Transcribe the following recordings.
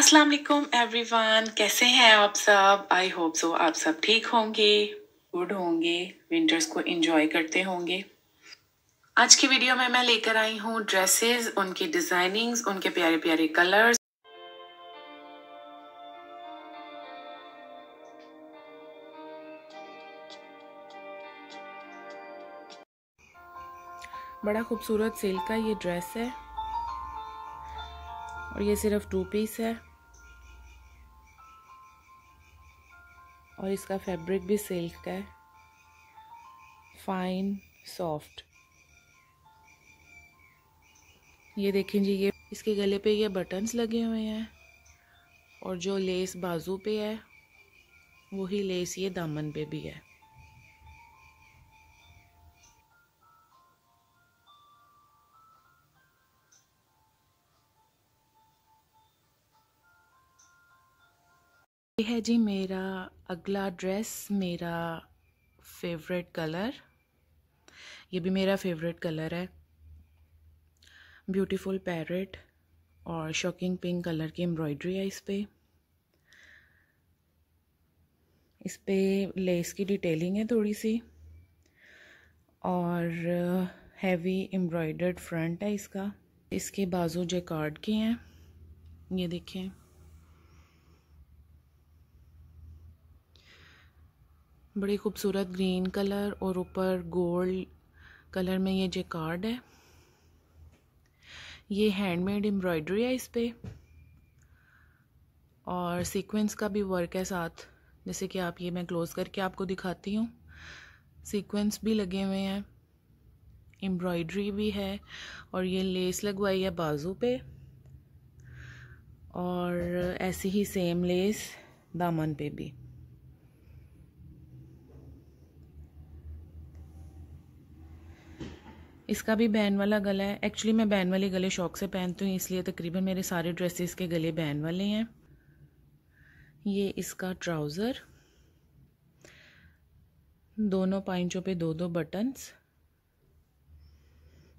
अस्सलाम वालेकुम एवरीवन कैसे हैं आप सब आई होप सो आप सब ठीक होंगे गुड होंगे विंटर्स को इंजॉय करते होंगे आज की वीडियो में मैं लेकर आई हूँ ड्रेसेस उनकी डिज़ाइनिंग्स उनके प्यारे प्यारे कलर्स बड़ा खूबसूरत सिल्क का ये ड्रेस है और ये सिर्फ टू पीस है और इसका फैब्रिक भी सिल्क का है फाइन सॉफ्ट ये देखें जी ये इसके गले पे ये बटन्स लगे हुए हैं और जो लेस बाजू पे है वही लेस ये दामन पे भी है ये है जी मेरा अगला ड्रेस मेरा फेवरेट कलर ये भी मेरा फेवरेट कलर है ब्यूटीफुल पैरेट और शॉकिंग पिंक कलर की एम्ब्रॉयडरी है इस पर इस पर लेस की डिटेलिंग है थोड़ी सी और हैवी एम्ब्रॉयडर्ड फ्रंट है इसका इसके बाजू कार्ड के हैं ये देखें बड़े खूबसूरत ग्रीन कलर और ऊपर गोल्ड कलर में ये जे कार्ड है ये हैंडमेड एम्ब्रॉयडरी है इस पर और सीक्वेंस का भी वर्क है साथ जैसे कि आप ये मैं क्लोज़ करके आपको दिखाती हूँ सीक्वेंस भी लगे हुए हैं एम्ब्रॉयडरी भी है और ये लेस लगवाई है बाजू पे और ऐसी ही सेम लेस दामन पे भी इसका भी बैन वाला गला है एक्चुअली मैं बैन वाले गले शौक से पहनती हूँ इसलिए तकरीबन मेरे सारे ड्रेसेस के गले बैन वाले हैं ये इसका ट्राउज़र दोनों पाइंचों पे दो दो बटन्स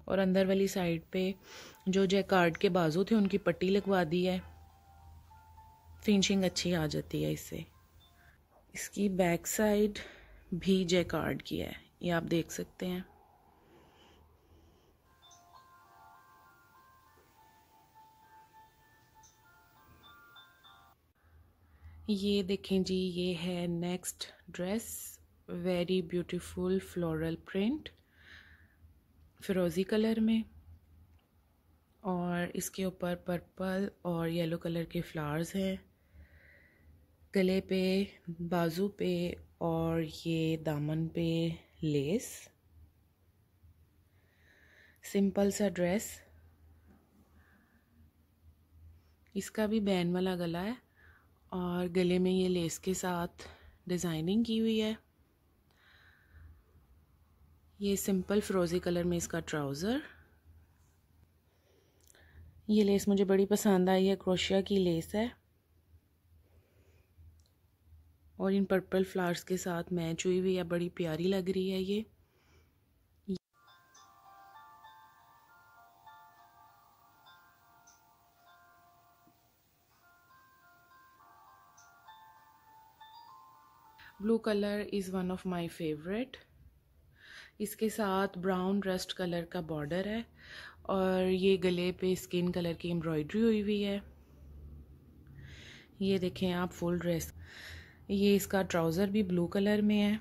और अंदर वाली साइड पे जो जैकार्ड के बाजू थे उनकी पट्टी लगवा दी है फिनिशिंग अच्छी आ जाती है इससे इसकी बैक साइड भी जैकार्ड की है ये आप देख सकते हैं ये देखें जी ये है next dress very beautiful floral print फिरोज़ी कलर में और इसके ऊपर पर्पल और येलो कलर के फ्लावर्स हैं गले पे बाजू पे और ये दामन पे लेस सिंपल सा ड्रेस इसका भी बैन वाला गला है और गले में ये लेस के साथ डिज़ाइनिंग की हुई है ये सिंपल फ्रोज़ी कलर में इसका ट्राउज़र ये लेस मुझे बड़ी पसंद आई है क्रोशिया की लेस है और इन पर्पल फ्लावर्स के साथ मैच हुई हुई है बड़ी प्यारी लग रही है ये blue colour is one of my favourite इसके साथ ब्राउन रस्ट कलर का बॉर्डर है और ये गले पे स्किन कलर की एम्ब्रॉयडरी हुई हुई है ये देखें आप फुल ड्रेस ये इसका ट्राउज़र भी ब्लू कलर में है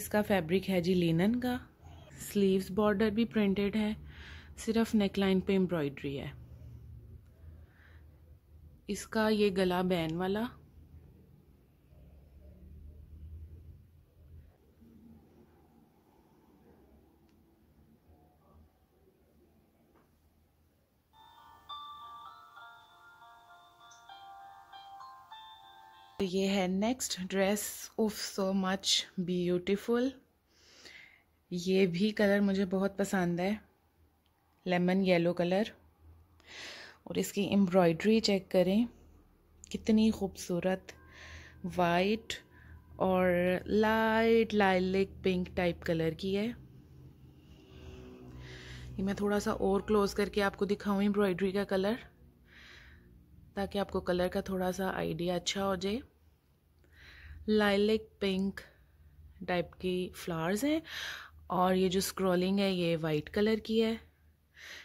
इसका फैब्रिक है जी लिनन का स्लीव्स बॉर्डर भी प्रिंटेड है सिर्फ नेकलाइन पे एम्ब्रॉयडरी है इसका ये गला बैन वाला तो ये है नेक्स्ट ड्रेस उफ सो मच ब्यूटिफुल ये भी कलर मुझे बहुत पसंद है लेमन येलो कलर और इसकी एम्ब्रॉयडरी चेक करें कितनी खूबसूरत वाइट और light lilac pink type colour की है ये मैं थोड़ा सा और क्लोज़ करके आपको दिखाऊँ एम्ब्रॉयडरी का कलर ताकि आपको कलर का थोड़ा सा आइडिया अच्छा हो जाए लाइलिक पिंक टाइप की फ्लावर्स हैं और ये जो स्क्रॉलिंग है ये वाइट कलर की है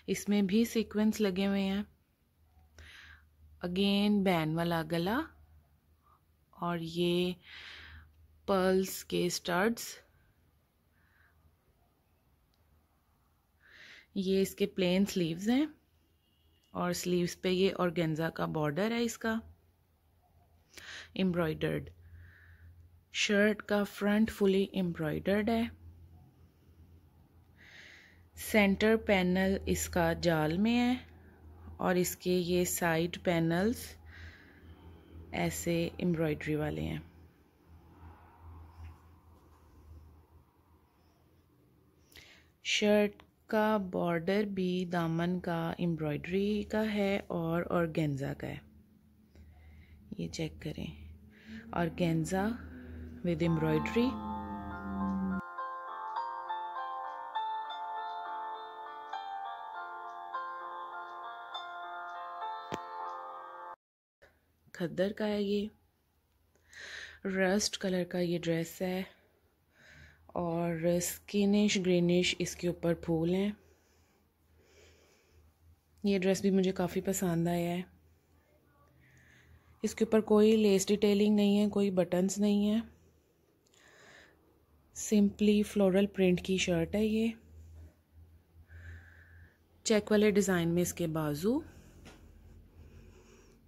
इसमें भी सीक्वेंस लगे हुए हैं अगेन बैन वाला गला और ये पर्ल्स के स्टड्स ये इसके प्लेन स्लीव्स हैं और स्लीव्स पे ये ऑर्गेन्जा का बॉर्डर है इसका एम्ब्रॉयडर्ड शर्ट का फ्रंट फुली एम्ब्रॉयडर्ड है सेंटर पैनल इसका जाल में है और इसके ये साइड पैनल्स ऐसे एम्ब्रॉयडरी वाले हैं शर्ट का बॉर्डर भी दामन का एम्ब्रॉयडरी का है और ऑर्गेन्ज़ा का है ये चेक करें ऑर्गेन्ज़ा with embroidery खद्दर का है ये रस्ट कलर का ये ड्रेस है और स्किनिश ग्रीनिश इसके ऊपर फूल हैं ये ड्रेस भी मुझे काफ़ी पसंद आया है इसके ऊपर कोई लेस डिटेलिंग नहीं है कोई बटन्स नहीं है सिंपली फ्लोरल प्रिंट की शर्ट है ये चेक वाले डिज़ाइन में इसके बाजू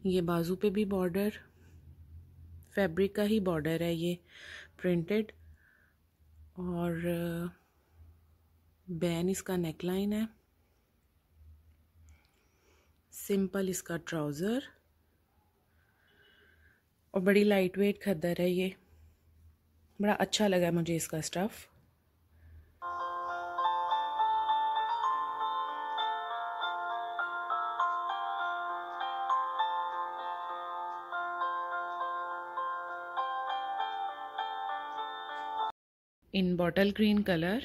ये बाजू पे भी बॉर्डर फैब्रिक का ही बॉर्डर है ये प्रिंटेड और बैन इसका नेकलाइन है सिंपल इसका ट्राउज़र और बड़ी लाइट वेट खद्दर है ये बड़ा अच्छा लगा मुझे इसका stuff in bottle green colour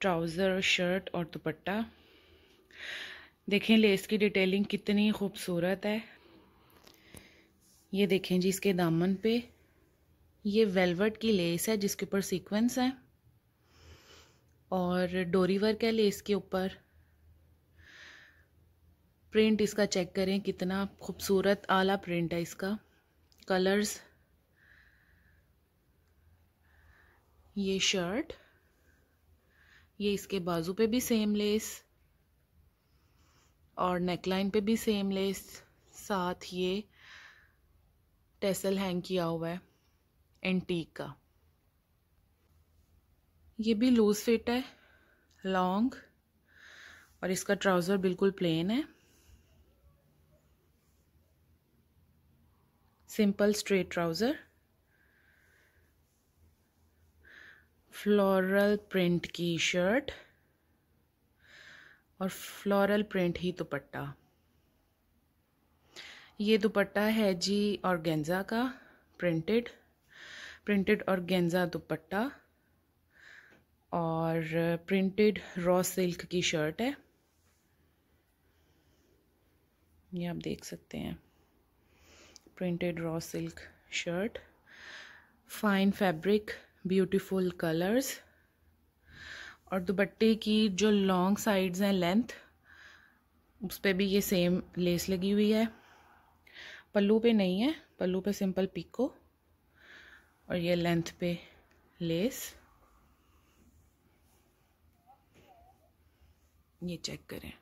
trouser shirt और दुपट्टा देखें लेस की डिटेलिंग कितनी खूबसूरत है ये देखें जी इसके दामन पे ये वेलवेट की लेस है जिसके ऊपर सीक्वेंस है और डोरी वर्क है लेस के ऊपर प्रिंट इसका चेक करें कितना खूबसूरत आला प्रिंट है इसका कलर्स ये शर्ट ये इसके बाजू पे भी सेम लेस और नेकलाइन पे भी सेम लेस साथ ये टेसल हैंग किया हुआ है एंटीक का ये भी लूज़ फिट है लॉन्ग और इसका ट्राउज़र बिल्कुल प्लेन है simple straight trouser floral print की शर्ट और फ्लोरल प्रिंट ही दुपट्टा ये दुपट्टा है जी और का प्रिंटेड प्रिंटेड और गेंजा दुपट्टा और प्रिंटेड रॉ सिल्क की शर्ट है ये आप देख सकते हैं printed raw silk shirt fine fabric beautiful colours और दुपट्टे की जो लॉन्ग साइड्स हैं लेंथ उस पर भी ये सेम लेस लगी हुई है पल्लू पे नहीं है पल्लू पे सिंपल पिको और ये लेंथ पे लेस ये चेक करें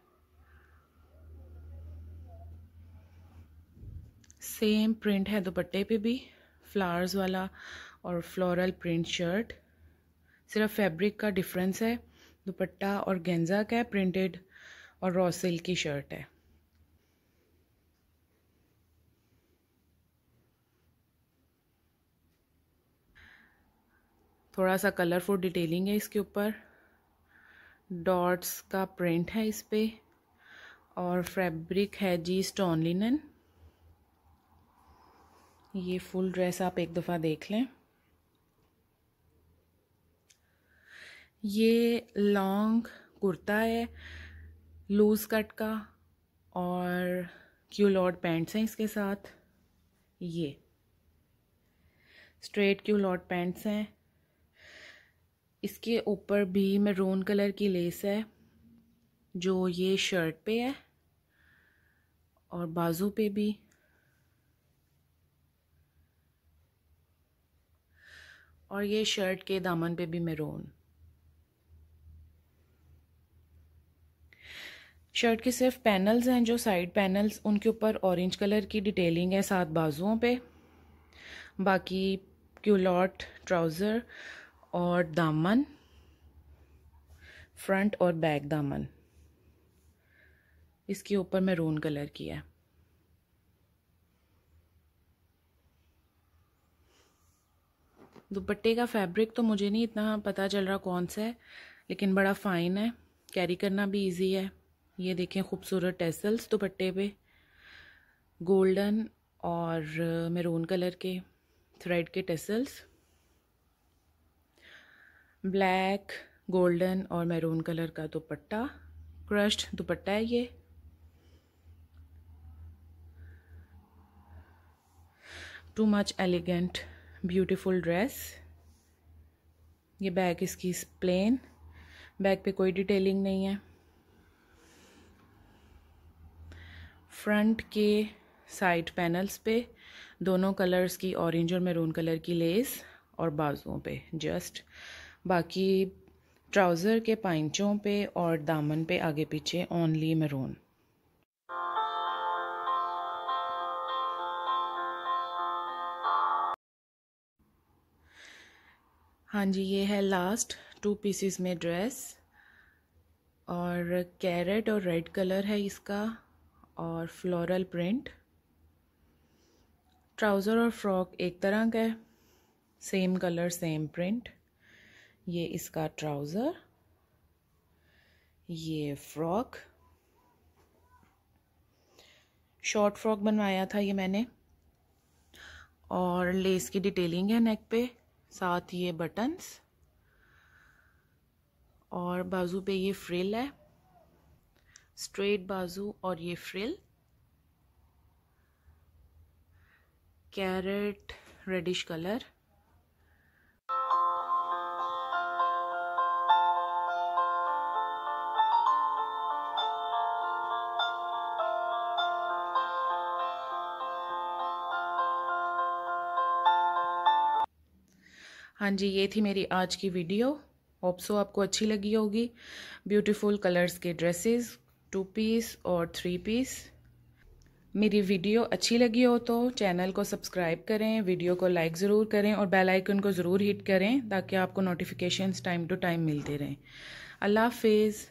सेम प्रिंट है दुपट्टे पे भी फ्लावर्स वाला और फ्लोरल प्रिंट शर्ट सिर्फ फैब्रिक का डिफरेंस है दुपट्टा और गेंजा का है प्रिंटेड और रॉ सिल्क की शर्ट है थोड़ा सा कलरफुल डिटेलिंग है इसके ऊपर डॉट्स का प्रिंट है इस पर और फैब्रिक है जी स्टोन लिनन ये फुल ड्रेस आप एक दफ़ा देख लें ये लॉन्ग कुर्ता है लूज़ कट का और क्यूलॉट पैंट्स हैं इसके साथ ये स्ट्रेट क्यूलॉट पैंट्स हैं इसके ऊपर भी मैरून कलर की लेस है जो ये शर्ट पे है और बाजू पे भी और ये शर्ट के दामन पे भी मैरून शर्ट के सिर्फ पैनल्स हैं जो साइड पैनल्स उनके ऊपर ऑरेंज कलर की डिटेलिंग है सात बाजुओं पे बाकी क्यूलॉट ट्राउज़र और दामन फ्रंट और बैक दामन इसके ऊपर मैरून कलर किया है दुपट्टे का फैब्रिक तो मुझे नहीं इतना पता चल रहा कौन सा है लेकिन बड़ा फ़ाइन है कैरी करना भी इजी है ये देखें खूबसूरत टेसल्स दुपट्टे पे गोल्डन और मेरून कलर के थ्रेड के टेसल्स ब्लैक गोल्डन और मैरून कलर का दुपट्टा क्रश्ड दुपट्टा है ये too much elegant beautiful dress ये बैग इसकी प्लेन बैग पे कोई डिटेलिंग नहीं है फ्रंट के साइड पैनल्स पे दोनों कलर्स की ऑरेंज और मैरून कलर की लेस और बाजुओं पे जस्ट बाकी ट्राउज़र के पैंचों पे और दामन पे आगे पीछे ओनली मरून हाँ जी ये है लास्ट टू पीसीस में ड्रेस और कैरेट और रेड कलर है इसका और फ्लोरल प्रिंट ट्राउज़र और फ्रॉक एक तरह का है सेम कलर सेम प्रिंट ये इसका ट्राउज़र ये फ्रॉक शॉर्ट फ्रॉक बनवाया था ये मैंने और लेस की डिटेलिंग है नेक पे साथ ये बटन्स और बाजू पे ये फ्रिल है स्ट्रेट बाजू और ये फ्रिल कैरेट रेडिश कलर हाँ जी ये थी मेरी आज की वीडियो ऑप्सो आपको अच्छी लगी होगी ब्यूटीफुल कलर्स के ड्रेसेस टू पीस और थ्री पीस मेरी वीडियो अच्छी लगी हो तो चैनल को सब्सक्राइब करें वीडियो को लाइक ज़रूर करें और बेल आइकन को ज़रूर हिट करें ताकि आपको नोटिफिकेशंस टाइम टू टाइम मिलते रहें अल्लाह हाफिज़